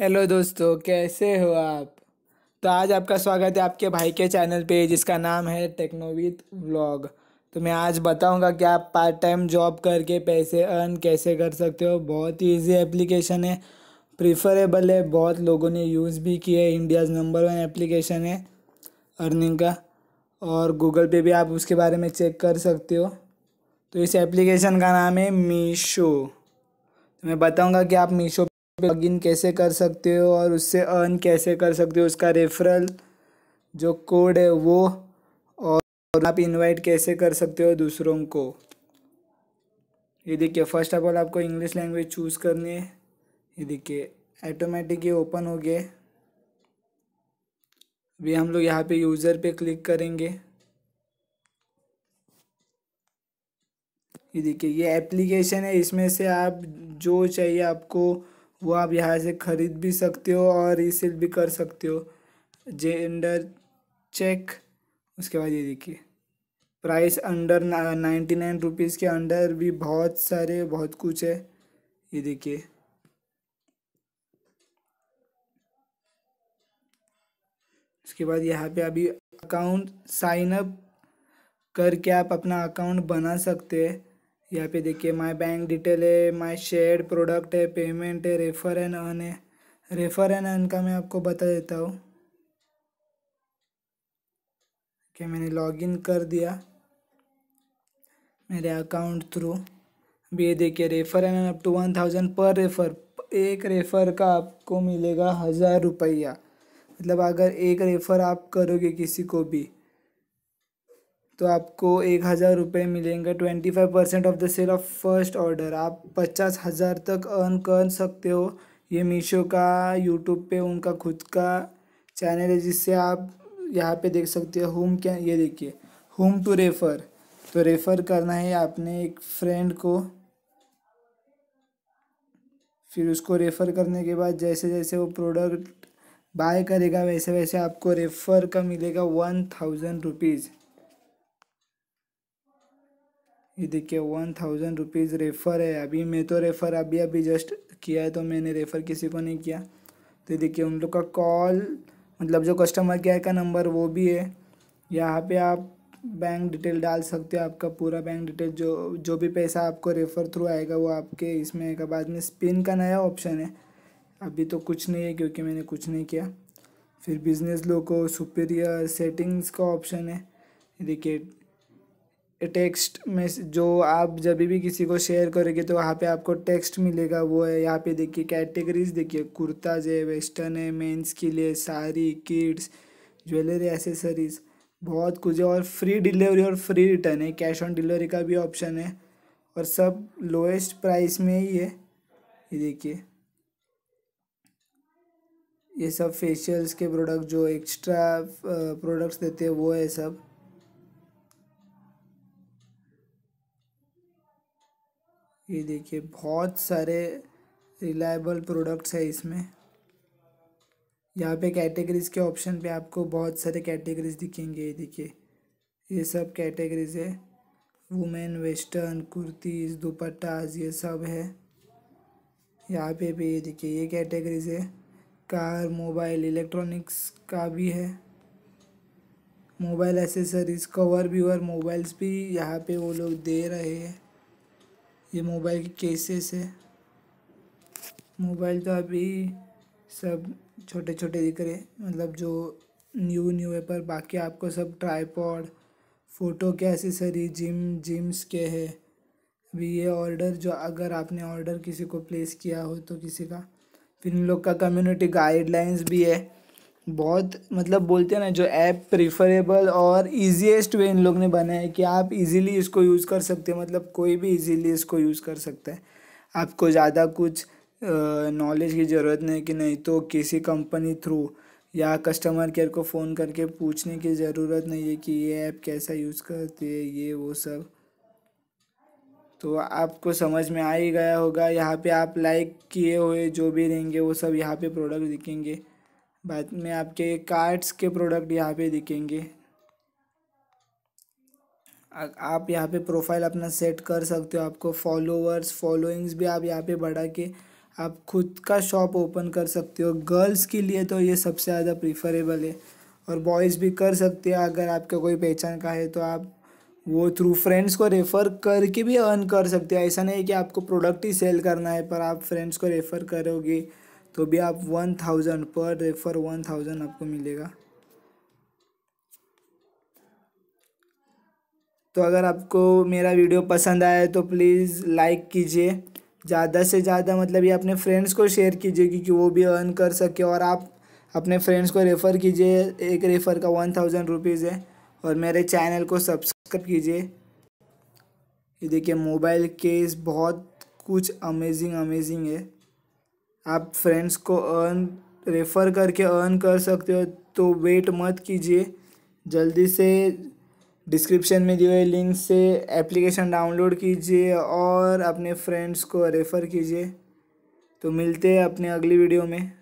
hello दोस्तों कैसे हो आप तो आज आपका स्वागत है आपके भाई के चैनल पे जिसका नाम है टेक्नोविद व्लॉग तो मैं आज बताऊंगा कि आप पार्ट टाइम जॉब करके पैसे अर्न कैसे कर सकते हो बहुत ही ईजी एप्लीकेशन है प्रिफरेबल है बहुत लोगों ने यूज़ भी किया है इंडियाज़ नंबर वन एप्लीकेशन है अर्निंग का और गूगल पे भी आप उसके बारे में चेक कर सकते हो तो इस एप्लीकेशन का नाम है मीशो तो मैं बताऊंगा कि आप मीशो लॉगिन कैसे कर सकते हो और उससे अर्न कैसे कर सकते हो उसका रेफरल जो कोड है वो और आप इनवाइट कैसे कर सकते हो दूसरों को ये देखिए फर्स्ट ऑफ ऑल आपको इंग्लिश लैंग्वेज चूज़ करनी है ये देखिए ऐटोमेटिक ये ओपन हो गए अभी हम लोग यहाँ पे यूज़र पे क्लिक करेंगे ये देखिए ये एप्लीकेशन है इसमें से आप जो चाहिए आपको वो आप यहाँ से ख़रीद भी सकते हो और रीसेल भी कर सकते हो जेंडर चेक उसके बाद ये देखिए price under ninety nine rupees के अंडर भी बहुत सारे बहुत कुछ है ये देखिए उसके बाद यहाँ पे अभी अकाउंट साइन अप करके आप अपना अकाउंट बना सकते हैं यहाँ पे देखिए माय बैंक डिटेल है माय शेयर प्रोडक्ट है पेमेंट है रेफर एंड अन है रेफर एंड अन का मैं आपको बता देता हूँ कि मैंने लॉगिन कर दिया मेरे अकाउंट थ्रू भी ये देखिए refer and up to one thousand पर रेफर एक रेफर का आपको मिलेगा हज़ार रुपया मतलब अगर एक रेफर आप करोगे किसी को भी तो आपको एक हज़ार रुपये मिलेंगे twenty five percent off the sale of first order आप पचास हज़ार तक अर्न कर सकते हो ये मीशो का यूट्यूब पे उनका खुद का चैनल है जिससे आप यहाँ पे देख सकते हो होम क्या ये देखिए होम टू रेफ़र तो रेफ़र करना है आपने एक फ्रेंड को फिर उसको रेफ़र करने के बाद जैसे जैसे वो प्रोडक्ट बाय करेगा वैसे वैसे आपको रेफ़र का मिलेगा वन थाउजेंड रुपीज़ ये देखिए वन थाउजेंड रुपीज़ रेफ़र है अभी मैं तो रेफ़र अभी अभी जस्ट किया है तो मैंने रेफ़र किसी को नहीं किया तो देखिए उन लोग का कॉल मतलब जो कस्टमर केयर का नंबर वो भी है यहाँ पे आप बैंक डिटेल डाल सकते हो आपका पूरा बैंक डिटेल जो जो भी पैसा आपको रेफ़र थ्रू आएगा वो आपके इसमें आएगा बाद में स्पिन का नया ऑप्शन है अभी तो कुछ नहीं है क्योंकि मैंने कुछ नहीं किया फिर बिजनेस लोग को सुपीरियर सेटिंग्स का ऑप्शन है देखिए टेक्स्ट में जो आप जब भी किसी को शेयर करोगे तो वहाँ पे आपको टेक्स्ट मिलेगा वो है यहाँ पे देखिए कैटेगरीज देखिए कुर्ताज है वेस्टर्न है मेंस के लिए साड़ी किड्स ज्वेलरी एसेसरीज बहुत कुछ है और फ्री डिलीवरी और फ्री रिटर्न है कैश ऑन डिलीवरी का भी ऑप्शन है और सब लोएस्ट प्राइस में ही है ये देखिए ये सब फेशियल्स के प्रोडक्ट जो एक्स्ट्रा प्रोडक्ट्स देते हैं वो है सब ये देखिए बहुत सारे रिलायबल प्रोडक्ट्स है इसमें यहाँ पे कैटेगरीज़ के ऑप्शन पे आपको बहुत सारे कैटेगरीज दिखेंगे ये देखिए ये सब कैटेगरीज है वुमेन वेस्टर्न कुर्तीज़ दुपट्टाज ये सब है यहाँ पे भी ये देखिए ये कैटेगरीज है कार मोबाइल इलेक्ट्रॉनिक्स का भी है मोबाइल एसेसरीज कवर भी और मोबाइल्स भी यहाँ पे वो लोग दे रहे हैं ये मोबाइल की केसेस है मोबाइल तो अभी सब छोटे छोटे दिख रहे मतलब जो न्यू न्यू है पर बाकी आपको सब ट्राईपॉड फ़ोटो के एसेसरी जिम जिम्स के है अभी ये ऑर्डर जो अगर आपने ऑर्डर किसी को प्लेस किया हो तो किसी का फिर इन लोग का कम्युनिटी गाइडलाइंस भी है बहुत मतलब बोलते हैं ना जो ऐप प्रेफरेबल और इजीएस्ट वे इन लोग ने बनाया है कि आप इजीली इसको यूज़ कर सकते हैं मतलब कोई भी इजीली इसको यूज़ कर सकता है आपको ज़्यादा कुछ नॉलेज की ज़रूरत नहीं कि नहीं तो किसी कंपनी थ्रू या कस्टमर केयर को फ़ोन करके पूछने की ज़रूरत नहीं है कि ये ऐप कैसा यूज़ करती है ये वो सब तो आपको समझ में आ ही गया होगा यहाँ पे आप लाइक किए हुए जो भी रहेंगे वो सब यहाँ पे प्रोडक्ट दिखेंगे बाद में आपके कार्ड्स के प्रोडक्ट यहाँ पे दिखेंगे आप यहाँ पे प्रोफाइल अपना सेट कर सकते हो आपको फॉलोअर्स फॉलोइंग्स भी आप यहाँ पे बढ़ा के आप खुद का शॉप ओपन कर सकते हो गर्ल्स के लिए तो ये सबसे ज़्यादा प्रीफरेबल है और बॉयज़ भी कर सकते हैं अगर आपका कोई पहचान का है तो आप वो थ्रू फ्रेंड्स को रेफ़र करके भी अर्न कर सकते हो ऐसा नहीं कि आपको प्रोडक्ट ही सेल करना है पर आप फ्रेंड्स को रेफ़र करोगे तो भी आप वन थाउजेंड पर रेफर वन थाउजेंड आपको मिलेगा तो अगर आपको मेरा वीडियो पसंद आया है तो प्लीज़ लाइक कीजिए ज़्यादा से ज़्यादा मतलब ये अपने फ्रेंड्स को शेयर कीजिए क्योंकि वो भी अर्न कर सके और आप अपने फ्रेंड्स को रेफ़र कीजिए एक रेफ़र का वन थाउजेंड रुपीज़ है और मेरे चैनल को सब्सक्राइब कीजिए ये देखिए मोबाइल केस बहुत कुछ अमेजिंग अमेजिंग है आप फ्रेंड्स को अर्न रेफ़र करके अर्न कर सकते हो तो वेट मत कीजिए जल्दी से डिस्क्रिप्शन में दिए हुए लिंक से एप्लीकेशन डाउनलोड कीजिए और अपने फ्रेंड्स को रेफ़र कीजिए तो मिलते हैं अपने अगली वीडियो में